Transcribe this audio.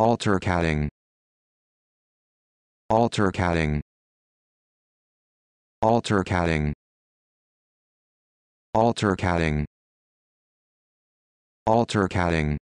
Altercating. Altercating. Altercating. Altercating. Altercating.